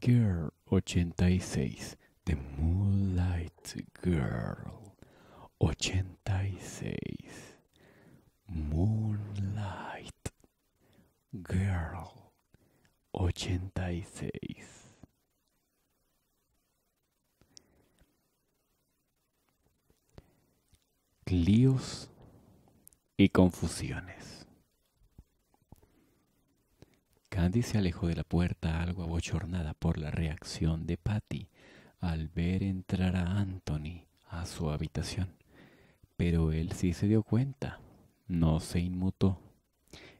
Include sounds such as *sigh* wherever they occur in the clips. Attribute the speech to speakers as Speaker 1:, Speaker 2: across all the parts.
Speaker 1: Girl 86. The Moonlight Girl 86. Moonlight Girl 86. Líos y confusiones. Candy se alejó de la puerta algo abochornada por la reacción de Patty al ver entrar a Anthony a su habitación. Pero él sí se dio cuenta, no se inmutó.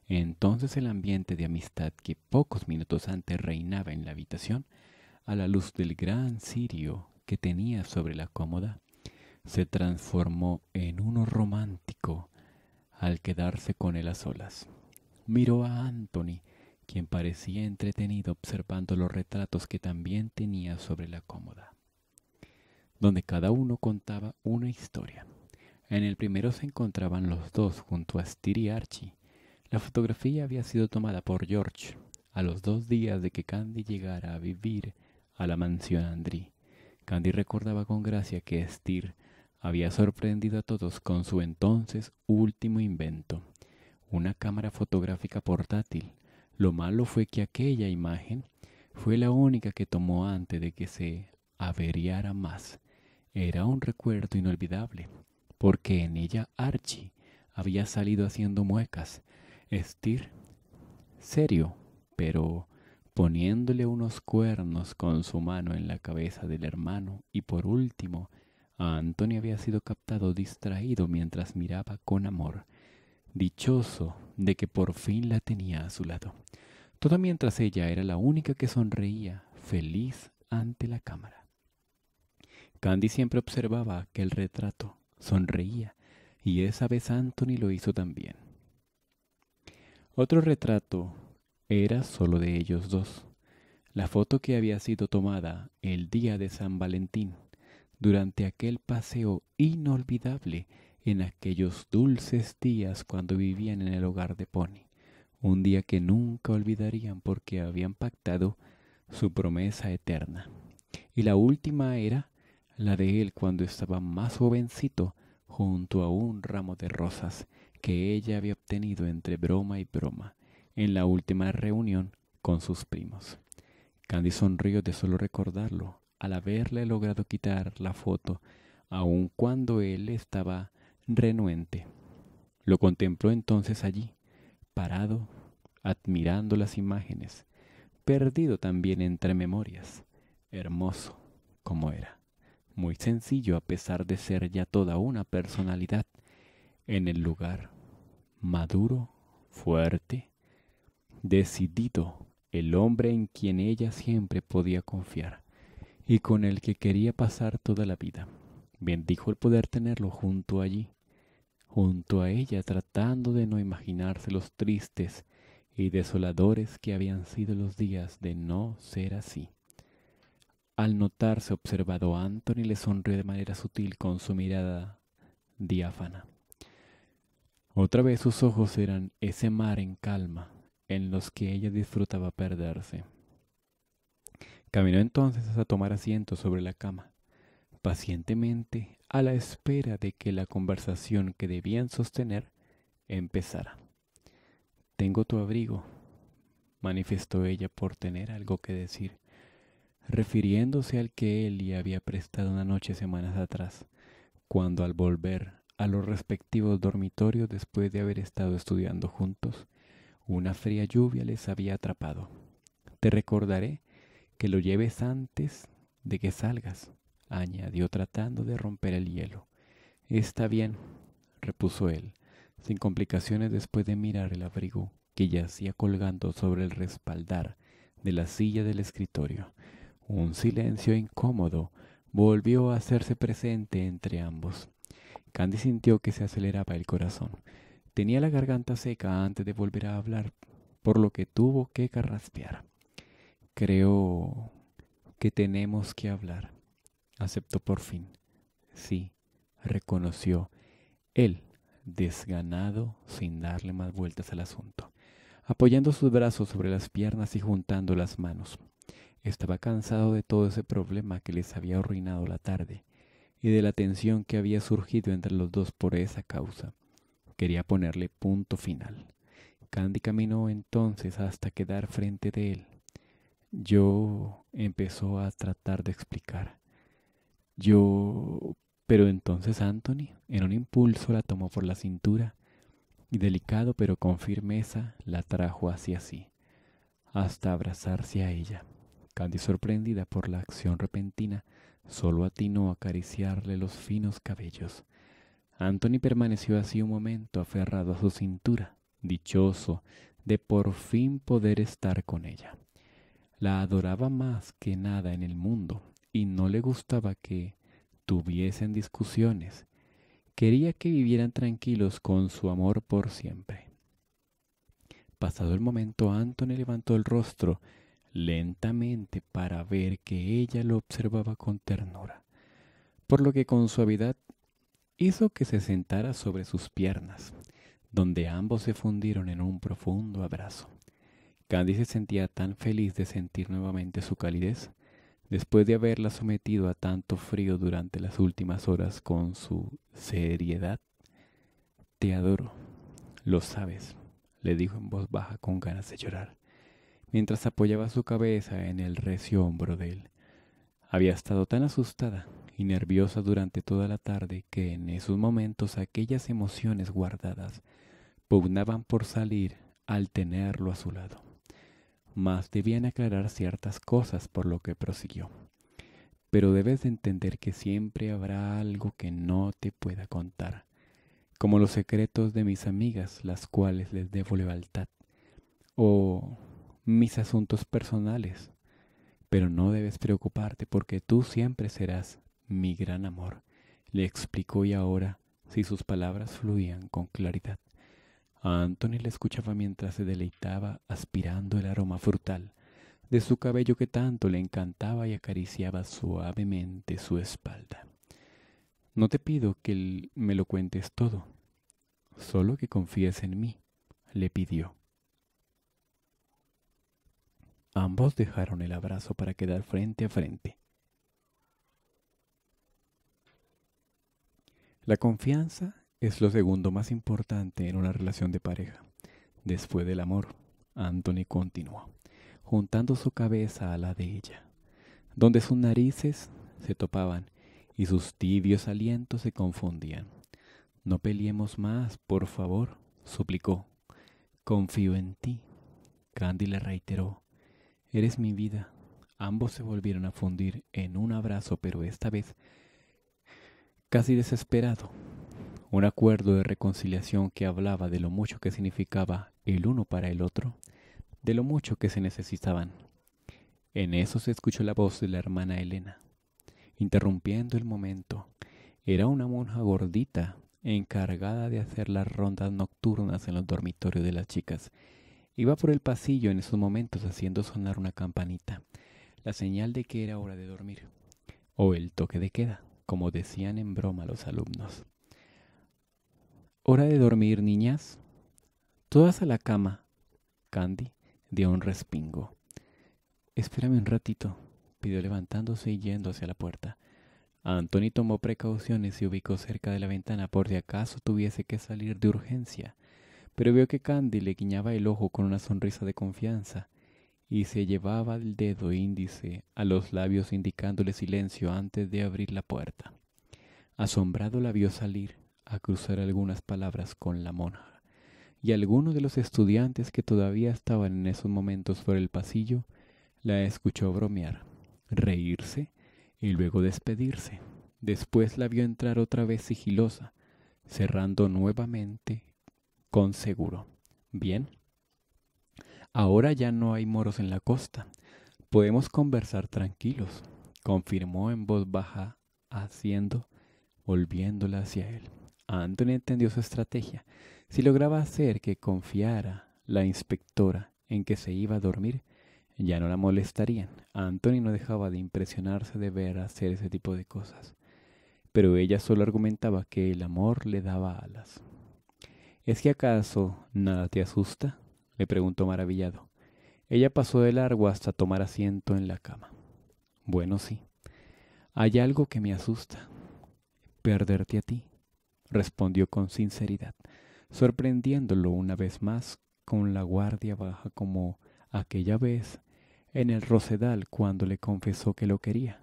Speaker 1: Entonces el ambiente de amistad que pocos minutos antes reinaba en la habitación, a la luz del gran cirio que tenía sobre la cómoda, se transformó en uno romántico al quedarse con él a solas. Miró a Anthony quien parecía entretenido observando los retratos que también tenía sobre la cómoda, donde cada uno contaba una historia. En el primero se encontraban los dos junto a Stir y Archie. La fotografía había sido tomada por George a los dos días de que Candy llegara a vivir a la mansión Andri. Candy recordaba con gracia que Steer había sorprendido a todos con su entonces último invento, una cámara fotográfica portátil lo malo fue que aquella imagen fue la única que tomó antes de que se averiara más. Era un recuerdo inolvidable, porque en ella Archie había salido haciendo muecas, Estir, serio, pero poniéndole unos cuernos con su mano en la cabeza del hermano y por último, Antonio había sido captado distraído mientras miraba con amor, dichoso de que por fin la tenía a su lado. toda mientras ella era la única que sonreía, feliz ante la cámara. Candy siempre observaba aquel retrato, sonreía, y esa vez Anthony lo hizo también. Otro retrato era solo de ellos dos. La foto que había sido tomada el día de San Valentín, durante aquel paseo inolvidable en aquellos dulces días cuando vivían en el hogar de Pony, un día que nunca olvidarían porque habían pactado su promesa eterna. Y la última era la de él cuando estaba más jovencito junto a un ramo de rosas que ella había obtenido entre broma y broma en la última reunión con sus primos. Candy sonrió de solo recordarlo al haberle logrado quitar la foto, aun cuando él estaba renuente. Lo contempló entonces allí, parado, admirando las imágenes, perdido también entre memorias, hermoso como era, muy sencillo a pesar de ser ya toda una personalidad, en el lugar, maduro, fuerte, decidido, el hombre en quien ella siempre podía confiar y con el que quería pasar toda la vida. Bendijo el poder tenerlo junto allí, junto a ella, tratando de no imaginarse los tristes y desoladores que habían sido los días de no ser así. Al notarse observado, Anthony le sonrió de manera sutil con su mirada diáfana. Otra vez sus ojos eran ese mar en calma en los que ella disfrutaba perderse. Caminó entonces a tomar asiento sobre la cama pacientemente a la espera de que la conversación que debían sostener empezara. Tengo tu abrigo, manifestó ella por tener algo que decir, refiriéndose al que él le había prestado una noche semanas atrás, cuando al volver a los respectivos dormitorios después de haber estado estudiando juntos, una fría lluvia les había atrapado. Te recordaré que lo lleves antes de que salgas, añadió tratando de romper el hielo. Está bien, repuso él, sin complicaciones después de mirar el abrigo que yacía colgando sobre el respaldar de la silla del escritorio. Un silencio incómodo volvió a hacerse presente entre ambos. Candy sintió que se aceleraba el corazón. Tenía la garganta seca antes de volver a hablar, por lo que tuvo que carraspear. Creo que tenemos que hablar. Aceptó por fin. Sí, reconoció él, desganado, sin darle más vueltas al asunto, apoyando sus brazos sobre las piernas y juntando las manos. Estaba cansado de todo ese problema que les había arruinado la tarde y de la tensión que había surgido entre los dos por esa causa. Quería ponerle punto final. Candy caminó entonces hasta quedar frente de él. Yo empezó a tratar de explicar. Yo... Pero entonces Anthony, en un impulso, la tomó por la cintura y delicado pero con firmeza la trajo hacia sí, hasta abrazarse a ella. Candy, sorprendida por la acción repentina, solo atinó a acariciarle los finos cabellos. Anthony permaneció así un momento aferrado a su cintura, dichoso de por fin poder estar con ella. La adoraba más que nada en el mundo y no le gustaba que tuviesen discusiones. Quería que vivieran tranquilos con su amor por siempre. Pasado el momento, Antonio levantó el rostro lentamente para ver que ella lo observaba con ternura, por lo que con suavidad hizo que se sentara sobre sus piernas, donde ambos se fundieron en un profundo abrazo. Candy se sentía tan feliz de sentir nuevamente su calidez Después de haberla sometido a tanto frío durante las últimas horas con su seriedad, te adoro, lo sabes, le dijo en voz baja con ganas de llorar, mientras apoyaba su cabeza en el recio hombro de él. Había estado tan asustada y nerviosa durante toda la tarde que en esos momentos aquellas emociones guardadas pugnaban por salir al tenerlo a su lado mas debían aclarar ciertas cosas por lo que prosiguió. Pero debes entender que siempre habrá algo que no te pueda contar, como los secretos de mis amigas, las cuales les debo lealtad, o mis asuntos personales. Pero no debes preocuparte porque tú siempre serás mi gran amor, le explicó y ahora, si sus palabras fluían con claridad, Anthony le escuchaba mientras se deleitaba aspirando el aroma frutal de su cabello que tanto le encantaba y acariciaba suavemente su espalda. No te pido que me lo cuentes todo, solo que confíes en mí, le pidió. Ambos dejaron el abrazo para quedar frente a frente. La confianza es lo segundo más importante en una relación de pareja. Después del amor, Anthony continuó, juntando su cabeza a la de ella, donde sus narices se topaban y sus tibios alientos se confundían. No peleemos más, por favor, suplicó. Confío en ti. Candy le reiteró, Eres mi vida. Ambos se volvieron a fundir en un abrazo, pero esta vez casi desesperado un acuerdo de reconciliación que hablaba de lo mucho que significaba el uno para el otro, de lo mucho que se necesitaban. En eso se escuchó la voz de la hermana Elena, interrumpiendo el momento. Era una monja gordita, encargada de hacer las rondas nocturnas en los dormitorios de las chicas. Iba por el pasillo en esos momentos haciendo sonar una campanita, la señal de que era hora de dormir, o el toque de queda, como decían en broma los alumnos. Hora de dormir, niñas. Todas a la cama. Candy dio un respingo. Espérame un ratito, pidió levantándose y yendo hacia la puerta. Anthony tomó precauciones y ubicó cerca de la ventana por si acaso tuviese que salir de urgencia, pero vio que Candy le guiñaba el ojo con una sonrisa de confianza y se llevaba el dedo índice a los labios indicándole silencio antes de abrir la puerta. Asombrado la vio salir a cruzar algunas palabras con la monja, y alguno de los estudiantes que todavía estaban en esos momentos por el pasillo la escuchó bromear, reírse y luego despedirse. Después la vio entrar otra vez sigilosa, cerrando nuevamente con seguro. Bien. Ahora ya no hay moros en la costa. Podemos conversar tranquilos, confirmó en voz baja, haciendo, volviéndola hacia él. Anthony entendió su estrategia. Si lograba hacer que confiara la inspectora en que se iba a dormir, ya no la molestarían. Anthony no dejaba de impresionarse de ver hacer ese tipo de cosas. Pero ella solo argumentaba que el amor le daba alas. ¿Es que acaso nada te asusta? le preguntó maravillado. Ella pasó de largo hasta tomar asiento en la cama. Bueno, sí. Hay algo que me asusta. Perderte a ti respondió con sinceridad, sorprendiéndolo una vez más con la guardia baja como aquella vez en el Rosedal cuando le confesó que lo quería.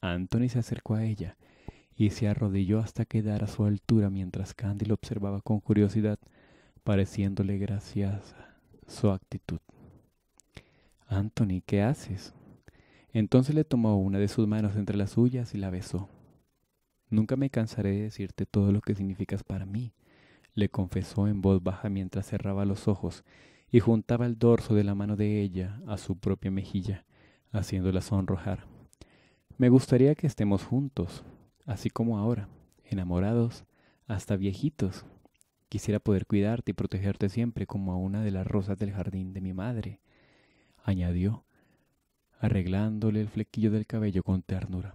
Speaker 1: Anthony se acercó a ella y se arrodilló hasta quedar a su altura mientras Candy lo observaba con curiosidad, pareciéndole graciosa su actitud. Anthony, ¿qué haces? Entonces le tomó una de sus manos entre las suyas y la besó. Nunca me cansaré de decirte todo lo que significas para mí, le confesó en voz baja mientras cerraba los ojos y juntaba el dorso de la mano de ella a su propia mejilla, haciéndola sonrojar. Me gustaría que estemos juntos, así como ahora, enamorados, hasta viejitos. Quisiera poder cuidarte y protegerte siempre como a una de las rosas del jardín de mi madre, añadió, arreglándole el flequillo del cabello con ternura.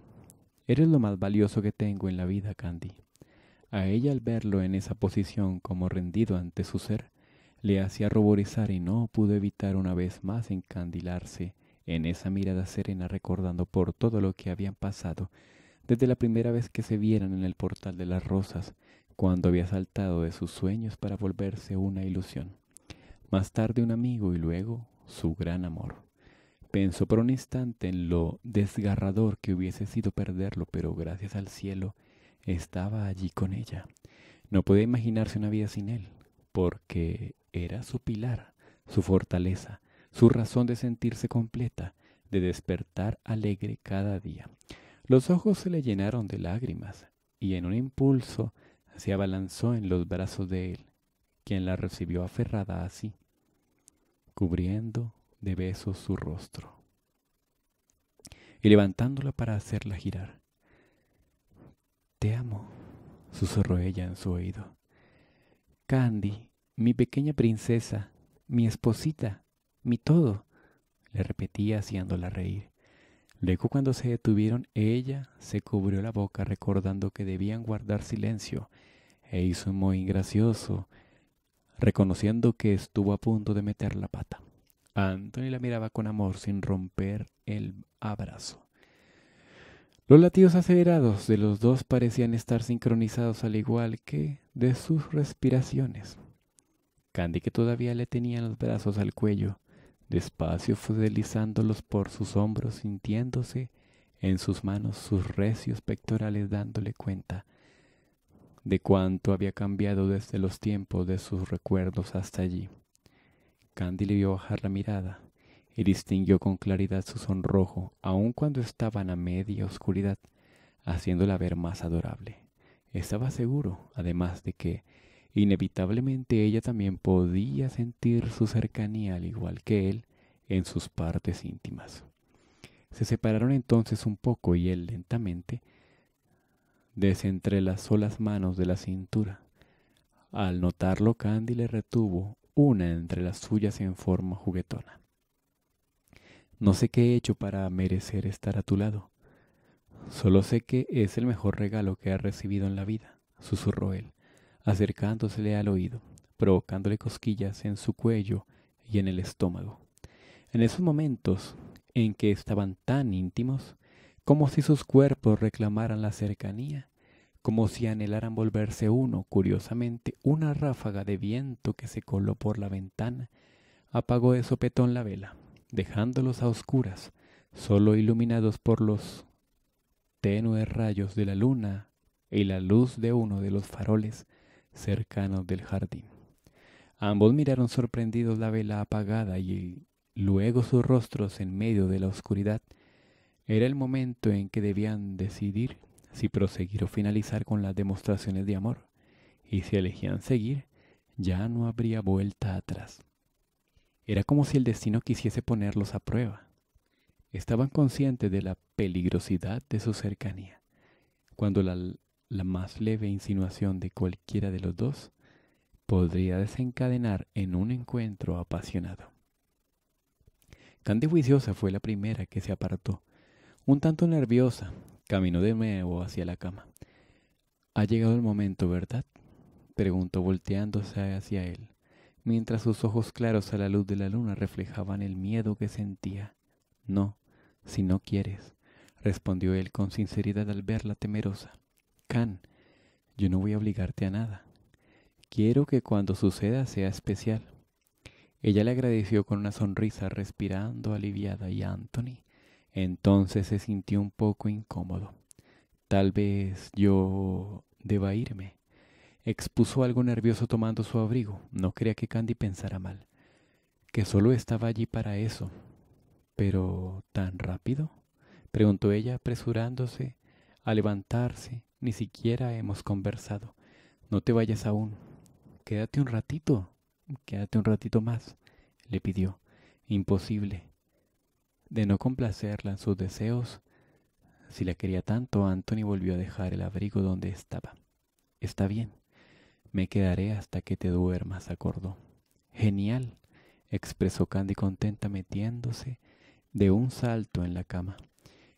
Speaker 1: Eres lo más valioso que tengo en la vida, Candy. A ella al verlo en esa posición como rendido ante su ser, le hacía ruborizar y no pudo evitar una vez más encandilarse en esa mirada serena recordando por todo lo que habían pasado desde la primera vez que se vieran en el portal de las rosas, cuando había saltado de sus sueños para volverse una ilusión, más tarde un amigo y luego su gran amor. Pensó por un instante en lo desgarrador que hubiese sido perderlo, pero gracias al cielo estaba allí con ella. No podía imaginarse una vida sin él, porque era su pilar, su fortaleza, su razón de sentirse completa, de despertar alegre cada día. Los ojos se le llenaron de lágrimas y en un impulso se abalanzó en los brazos de él, quien la recibió aferrada así, cubriendo de besos su rostro. Y levantándola para hacerla girar. Te amo, susurró ella en su oído. Candy, mi pequeña princesa, mi esposita, mi todo, le repetía haciéndola reír. Luego cuando se detuvieron, ella se cubrió la boca recordando que debían guardar silencio e hizo un muy gracioso, reconociendo que estuvo a punto de meter la pata. Anthony la miraba con amor sin romper el abrazo. Los latidos acelerados de los dos parecían estar sincronizados al igual que de sus respiraciones. Candy, que todavía le tenía los brazos al cuello, despacio fue deslizándolos por sus hombros, sintiéndose en sus manos sus recios pectorales dándole cuenta de cuánto había cambiado desde los tiempos de sus recuerdos hasta allí. Candy le vio bajar la mirada y distinguió con claridad su sonrojo, aun cuando estaban a media oscuridad, haciéndola ver más adorable. Estaba seguro, además, de que inevitablemente ella también podía sentir su cercanía al igual que él en sus partes íntimas. Se separaron entonces un poco y él lentamente desentrelazó las manos de la cintura. Al notarlo, Candy le retuvo una entre las suyas en forma juguetona. No sé qué he hecho para merecer estar a tu lado. Solo sé que es el mejor regalo que ha recibido en la vida, susurró él, acercándosele al oído, provocándole cosquillas en su cuello y en el estómago. En esos momentos en que estaban tan íntimos, como si sus cuerpos reclamaran la cercanía, como si anhelaran volverse uno. Curiosamente, una ráfaga de viento que se coló por la ventana apagó de sopetón la vela, dejándolos a oscuras, solo iluminados por los tenues rayos de la luna y la luz de uno de los faroles cercanos del jardín. Ambos miraron sorprendidos la vela apagada y luego sus rostros en medio de la oscuridad. Era el momento en que debían decidir si proseguir o finalizar con las demostraciones de amor, y si elegían seguir, ya no habría vuelta atrás. Era como si el destino quisiese ponerlos a prueba. Estaban conscientes de la peligrosidad de su cercanía. Cuando la, más leve insinuación de cualquiera de los dos podría desencadenar en un encuentro apasionado. Candy Juiciosa fue la primera que se apartó, un tanto nerviosa, Caminó de nuevo hacia la cama. Ha llegado el momento, ¿verdad? preguntó volteándose hacia él, mientras sus ojos claros a la luz de la luna reflejaban el miedo que sentía. No, si no quieres, respondió él con sinceridad al verla temerosa. Can, yo no voy a obligarte a nada. Quiero que cuando suceda sea especial. Ella le agradeció con una sonrisa respirando aliviada y Anthony entonces se sintió un poco incómodo. Tal vez yo deba irme. Expuso algo nervioso tomando su abrigo. No creía que Candy pensara mal. Que solo estaba allí para eso. Pero tan rápido? preguntó ella apresurándose a levantarse. Ni siquiera hemos conversado. No te vayas aún. Quédate un ratito. Quédate un ratito más, le pidió. Imposible de no complacerla en sus deseos, si la quería tanto, Anthony volvió a dejar el abrigo donde estaba. Está bien, me quedaré hasta que te duermas, acordó. Genial, expresó Candy contenta metiéndose de un salto en la cama,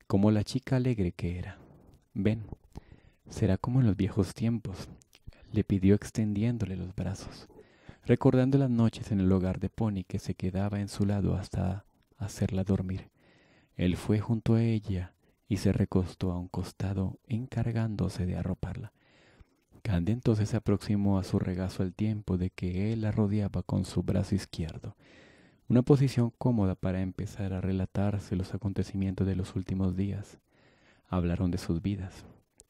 Speaker 1: como la chica alegre que era. Ven, será como en los viejos tiempos, le pidió extendiéndole los brazos, recordando las noches en el hogar de Pony que se quedaba en su lado hasta hacerla dormir. Él fue junto a ella y se recostó a un costado encargándose de arroparla. Cande entonces se aproximó a su regazo al tiempo de que él la rodeaba con su brazo izquierdo, una posición cómoda para empezar a relatarse los acontecimientos de los últimos días. Hablaron de sus vidas.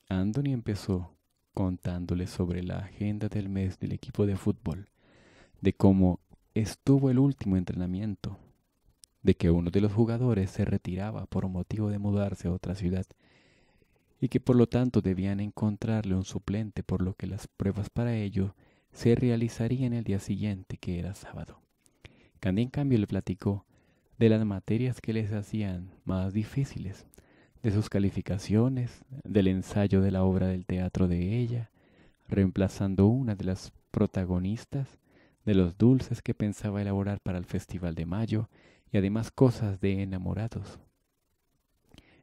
Speaker 1: Anthony empezó contándole sobre la agenda del mes del equipo de fútbol, de cómo estuvo el último entrenamiento, de que uno de los jugadores se retiraba por motivo de mudarse a otra ciudad y que por lo tanto debían encontrarle un suplente por lo que las pruebas para ello se realizarían el día siguiente que era sábado. Candy en cambio le platicó de las materias que les hacían más difíciles, de sus calificaciones, del ensayo de la obra del teatro de ella, reemplazando una de las protagonistas, de los dulces que pensaba elaborar para el Festival de Mayo y además cosas de enamorados.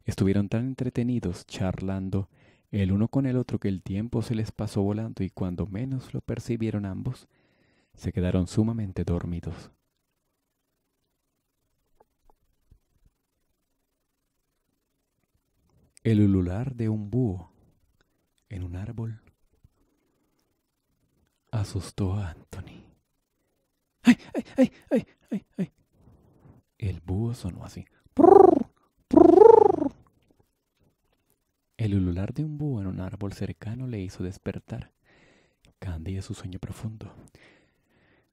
Speaker 1: Estuvieron tan entretenidos charlando el uno con el otro que el tiempo se les pasó volando y cuando menos lo percibieron ambos, se quedaron sumamente dormidos. El ulular de un búho en un árbol asustó a Anthony. ¡Ay, ay, ay, ay, ay, ay! El búho sonó así. El ulular de un búho en un árbol cercano le hizo despertar. Candía su sueño profundo.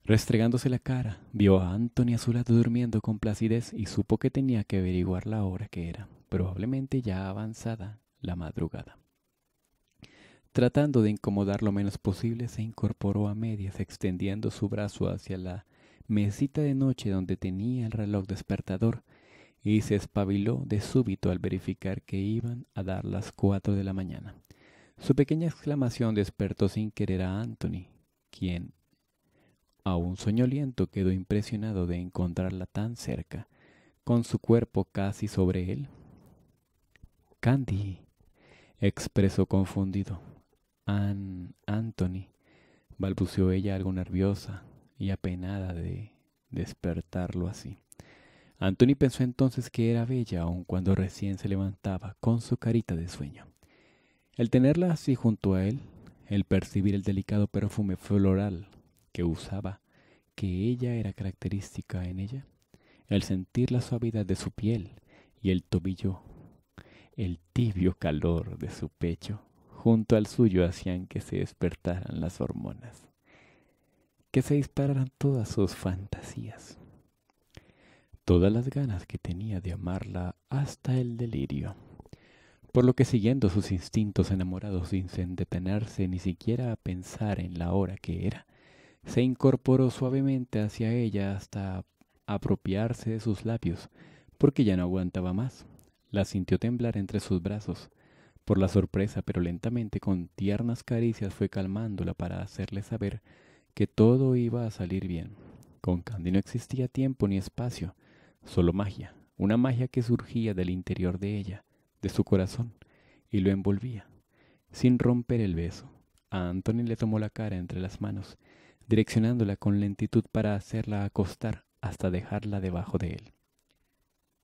Speaker 1: Restregándose la cara, vio a Anthony a su lado durmiendo con placidez y supo que tenía que averiguar la hora que era, probablemente ya avanzada la madrugada. Tratando de incomodar lo menos posible, se incorporó a medias, extendiendo su brazo hacia la mesita de noche donde tenía el reloj despertador, y se espabiló de súbito al verificar que iban a dar las cuatro de la mañana. Su pequeña exclamación despertó sin querer a Anthony, quien, aún soñoliento, quedó impresionado de encontrarla tan cerca, con su cuerpo casi sobre él. Candy, expresó confundido. An Anthony, balbuceó ella algo nerviosa, y apenada de despertarlo así. Antoni pensó entonces que era bella aun cuando recién se levantaba con su carita de sueño. El tenerla así junto a él, el percibir el delicado perfume floral que usaba, que ella era característica en ella, el sentir la suavidad de su piel y el tobillo, el tibio calor de su pecho junto al suyo hacían que se despertaran las hormonas que se dispararan todas sus fantasías, todas las ganas que tenía de amarla hasta el delirio, por lo que siguiendo sus instintos enamorados sin detenerse ni siquiera a pensar en la hora que era, se incorporó suavemente hacia ella hasta apropiarse de sus labios, porque ya no aguantaba más. La sintió temblar entre sus brazos. Por la sorpresa, pero lentamente, con tiernas caricias, fue calmándola para hacerle saber que todo iba a salir bien. Con Candy no existía tiempo ni espacio, solo magia, una magia que surgía del interior de ella, de su corazón, y lo envolvía, sin romper el beso. A Anthony le tomó la cara entre las manos, direccionándola con lentitud para hacerla acostar hasta dejarla debajo de él.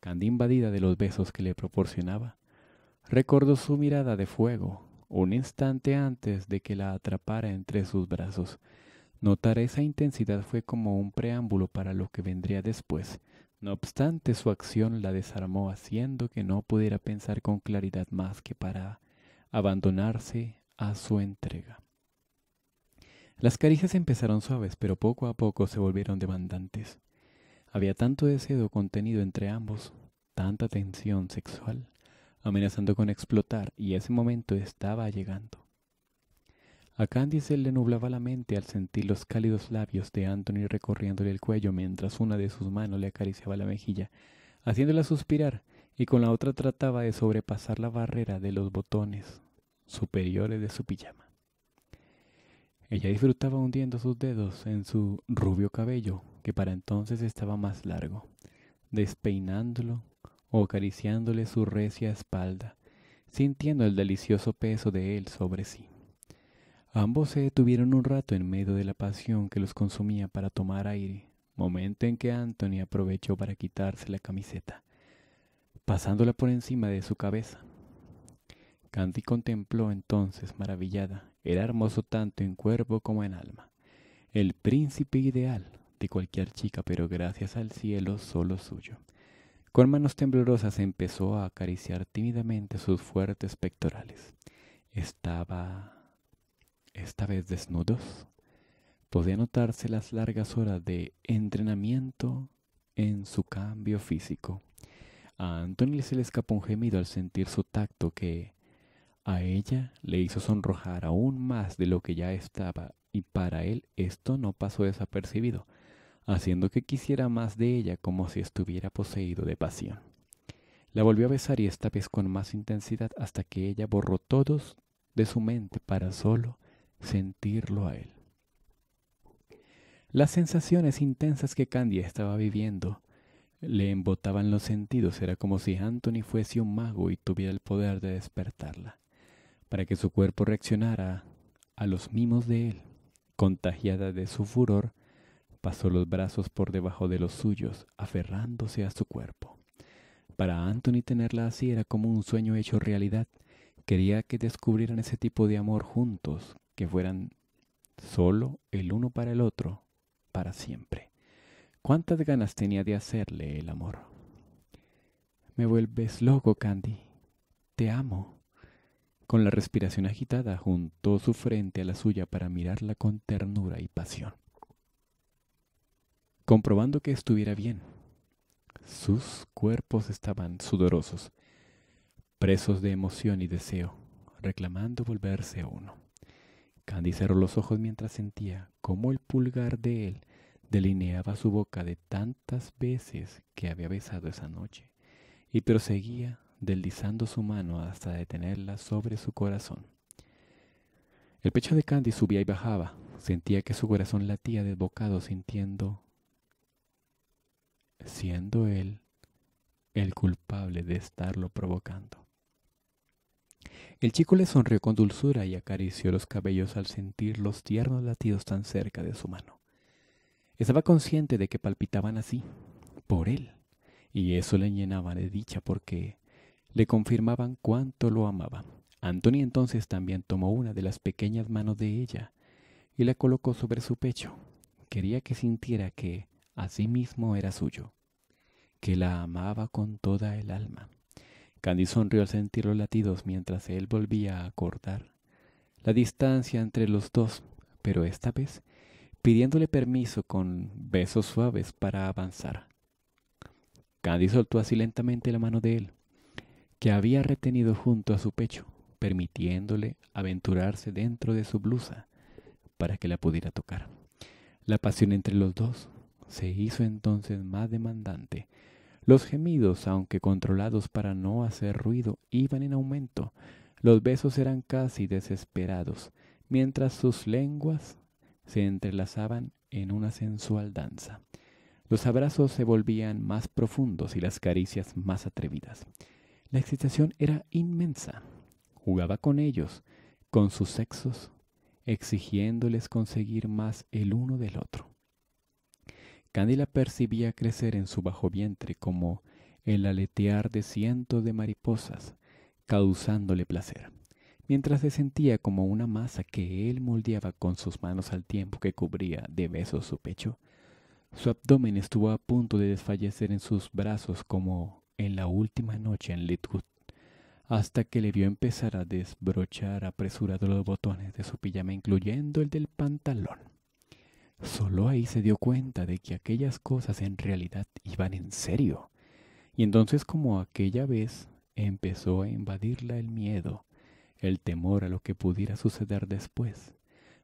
Speaker 1: Candy invadida de los besos que le proporcionaba, recordó su mirada de fuego un instante antes de que la atrapara entre sus brazos Notar esa intensidad fue como un preámbulo para lo que vendría después. No obstante, su acción la desarmó haciendo que no pudiera pensar con claridad más que para abandonarse a su entrega. Las caricias empezaron suaves, pero poco a poco se volvieron demandantes. Había tanto deseo contenido entre ambos, tanta tensión sexual, amenazando con explotar, y ese momento estaba llegando. A Candy le nublaba la mente al sentir los cálidos labios de Anthony recorriéndole el cuello mientras una de sus manos le acariciaba la mejilla, haciéndola suspirar, y con la otra trataba de sobrepasar la barrera de los botones superiores de su pijama. Ella disfrutaba hundiendo sus dedos en su rubio cabello, que para entonces estaba más largo, despeinándolo o acariciándole su recia espalda, sintiendo el delicioso peso de él sobre sí. Ambos se eh, detuvieron un rato en medio de la pasión que los consumía para tomar aire, momento en que Anthony aprovechó para quitarse la camiseta, pasándola por encima de su cabeza. Candy contempló entonces maravillada, era hermoso tanto en cuerpo como en alma, el príncipe ideal de cualquier chica, pero gracias al cielo solo suyo. Con manos temblorosas empezó a acariciar tímidamente sus fuertes pectorales. Estaba esta vez desnudos, podía notarse las largas horas de entrenamiento en su cambio físico. A Anthony se le escapó un gemido al sentir su tacto que a ella le hizo sonrojar aún más de lo que ya estaba y para él esto no pasó desapercibido, haciendo que quisiera más de ella como si estuviera poseído de pasión. La volvió a besar y esta vez con más intensidad hasta que ella borró todos de su mente para solo sentirlo a él. Las sensaciones intensas que Candy estaba viviendo le embotaban los sentidos, era como si Anthony fuese un mago y tuviera el poder de despertarla, para que su cuerpo reaccionara a los mimos de él. Contagiada de su furor, pasó los brazos por debajo de los suyos, aferrándose a su cuerpo. Para Anthony tenerla así era como un sueño hecho realidad. Quería que descubrieran ese tipo de amor juntos, que fueran solo el uno para el otro, para siempre. ¿Cuántas ganas tenía de hacerle el amor? Me vuelves loco, Candy. Te amo. Con la respiración agitada, juntó su frente a la suya para mirarla con ternura y pasión, comprobando que estuviera bien. Sus cuerpos estaban sudorosos, presos de emoción y deseo, reclamando volverse uno. Candy cerró los ojos mientras sentía cómo el pulgar de él delineaba su boca de tantas veces que había besado esa noche y proseguía deslizando su mano hasta detenerla sobre su corazón. El pecho de Candy subía y bajaba, sentía que su corazón latía desbocado sintiendo siendo él el culpable de estarlo provocando. El chico le sonrió con dulzura y acarició los cabellos al sentir los tiernos latidos tan cerca de su mano. Estaba consciente de que palpitaban así, por él, y eso le llenaba de dicha porque le confirmaban cuánto lo amaba. Antonio entonces también tomó una de las pequeñas manos de ella y la colocó sobre su pecho. Quería que sintiera que a sí mismo era suyo, que la amaba con toda el alma. Candy sonrió al sentir los latidos mientras él volvía a acordar la distancia entre los dos, pero esta vez pidiéndole permiso con besos suaves para avanzar. Candy soltó así lentamente la mano de él, que había retenido junto a su pecho, permitiéndole aventurarse dentro de su blusa para que la pudiera tocar. La pasión entre los dos se hizo entonces más demandante los gemidos, aunque controlados para no hacer ruido, iban en aumento. Los besos eran casi desesperados, mientras sus lenguas se entrelazaban en una sensual danza. Los abrazos se volvían más profundos y las caricias más atrevidas. La excitación era inmensa. Jugaba con ellos, con sus sexos, exigiéndoles conseguir más el uno del otro. Candila percibía crecer en su bajo vientre como el aletear de cientos de mariposas, causándole placer, mientras se sentía como una masa que él moldeaba con sus manos al tiempo que cubría de besos su pecho. Su abdomen estuvo a punto de desfallecer en sus brazos como en la última noche en Litwood, hasta que le vio empezar a desbrochar apresurado los botones de su pijama, incluyendo el del pantalón. Solo ahí se dio cuenta de que aquellas cosas en realidad iban en serio. Y entonces como aquella vez empezó a invadirla el miedo, el temor a lo que pudiera suceder después,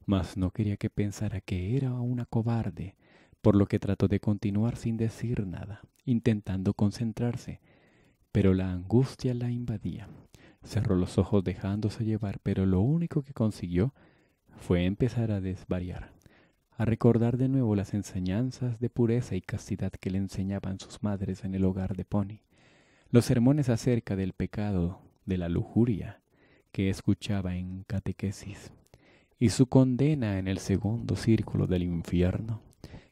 Speaker 1: mas no quería que pensara que era una cobarde, por lo que trató de continuar sin decir nada, intentando concentrarse, pero la angustia la invadía. Cerró los ojos dejándose llevar, pero lo único que consiguió fue empezar a desvariar a recordar de nuevo las enseñanzas de pureza y castidad que le enseñaban sus madres en el hogar de Pony, los sermones acerca del pecado de la lujuria que escuchaba en catequesis, y su condena en el segundo círculo del infierno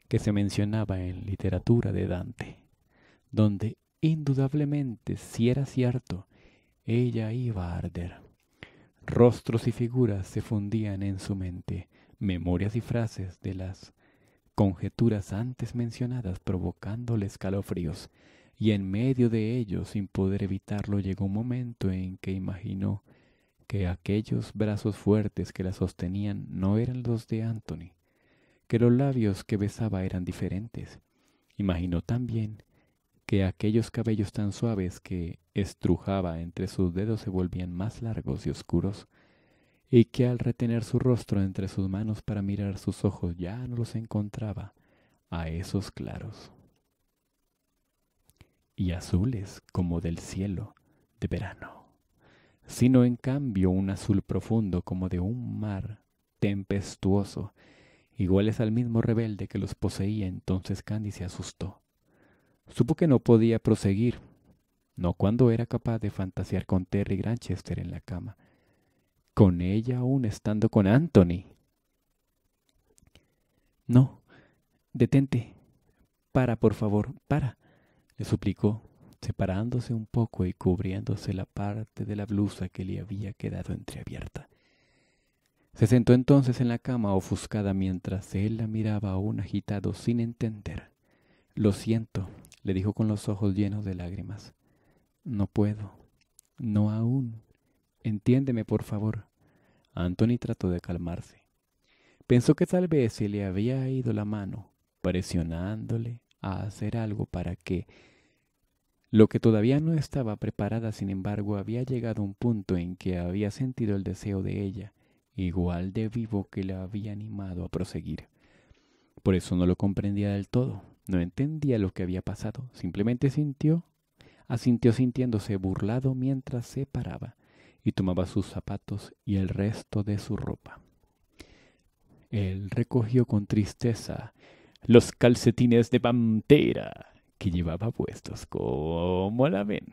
Speaker 1: que se mencionaba en literatura de Dante, donde indudablemente, si era cierto, ella iba a arder. Rostros y figuras se fundían en su mente, memorias y frases de las conjeturas antes mencionadas provocándole escalofríos, y en medio de ello, sin poder evitarlo, llegó un momento en que imaginó que aquellos brazos fuertes que la sostenían no eran los de Anthony, que los labios que besaba eran diferentes. Imaginó también que aquellos cabellos tan suaves que estrujaba entre sus dedos se volvían más largos y oscuros, y que al retener su rostro entre sus manos para mirar sus ojos ya no los encontraba a esos claros y azules como del cielo de verano, sino en cambio un azul profundo como de un mar tempestuoso, iguales al mismo rebelde que los poseía entonces Candy se asustó. Supo que no podía proseguir, no cuando era capaz de fantasear con Terry Granchester en la cama, con ella aún estando con Anthony. No, detente. Para, por favor, para, le suplicó, separándose un poco y cubriéndose la parte de la blusa que le había quedado entreabierta. Se sentó entonces en la cama ofuscada mientras él la miraba aún agitado sin entender. Lo siento, le dijo con los ojos llenos de lágrimas. No puedo. No aún. Entiéndeme, por favor. Anthony trató de calmarse. Pensó que tal vez se le había ido la mano, presionándole a hacer algo para que lo que todavía no estaba preparada, sin embargo, había llegado a un punto en que había sentido el deseo de ella, igual de vivo que la había animado a proseguir. Por eso no lo comprendía del todo, no entendía lo que había pasado, simplemente sintió, asintió sintiéndose burlado mientras se paraba y tomaba sus zapatos y el resto de su ropa. Él recogió con tristeza los calcetines de pantera que llevaba puestos. como la ven?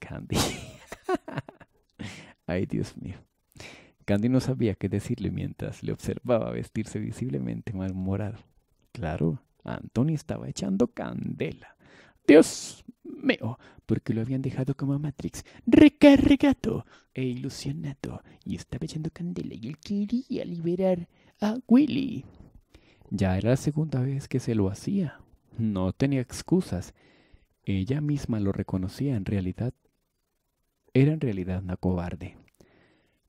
Speaker 1: Candy. *laughs* Ay, Dios mío. Candy no sabía qué decirle mientras le observaba vestirse visiblemente malhumorado. Claro, Anthony estaba echando candela. Dios mío, porque lo habían dejado como Matrix, recargado e ilusionado, y estaba echando candela y él quería liberar a Willy. Ya era la segunda vez que se lo hacía. No tenía excusas. Ella misma lo reconocía en realidad. Era en realidad una cobarde.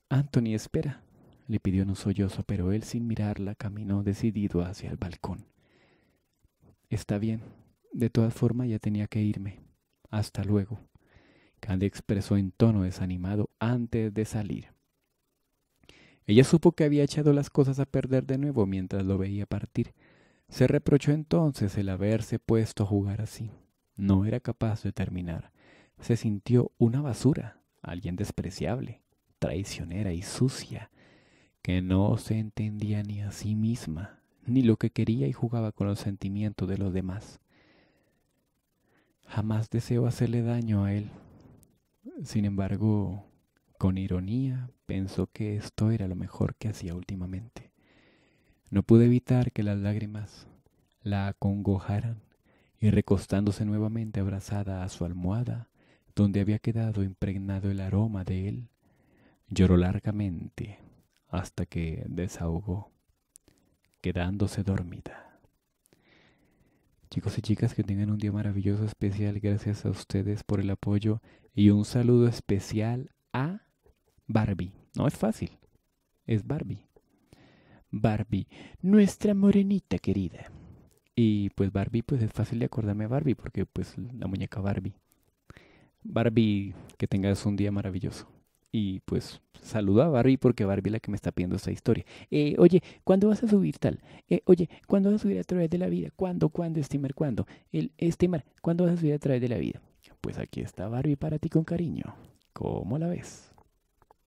Speaker 1: Anthony, espera, le pidió en un sollozo, pero él sin mirarla caminó decidido hacia el balcón. Está bien, de todas formas, ya tenía que irme. Hasta luego. Candy expresó en tono desanimado antes de salir. Ella supo que había echado las cosas a perder de nuevo mientras lo veía partir. Se reprochó entonces el haberse puesto a jugar así. No era capaz de terminar. Se sintió una basura, alguien despreciable, traicionera y sucia, que no se entendía ni a sí misma, ni lo que quería y jugaba con los sentimientos de los demás. Jamás deseo hacerle daño a él. Sin embargo, con ironía, pensó que esto era lo mejor que hacía últimamente. No pude evitar que las lágrimas la acongojaran y recostándose nuevamente abrazada a su almohada, donde había quedado impregnado el aroma de él, lloró largamente hasta que desahogó, quedándose dormida. Chicos y chicas, que tengan un día maravilloso, especial. Gracias a ustedes por el apoyo y un saludo especial a Barbie. No es fácil, es Barbie. Barbie, nuestra morenita querida. Y pues Barbie, pues es fácil de acordarme a Barbie porque pues la muñeca Barbie. Barbie, que tengas un día maravilloso y pues saludo a Barbie porque Barbie es la que me está pidiendo esta historia. Eh, oye, ¿cuándo vas a subir tal? Eh, oye, ¿cuándo vas a subir a través de la vida? ¿Cuándo, cuándo, Steamer, cuándo? El Steamer, ¿cuándo vas a subir a través de la vida? Pues aquí está Barbie para ti con cariño. ¿Cómo la ves?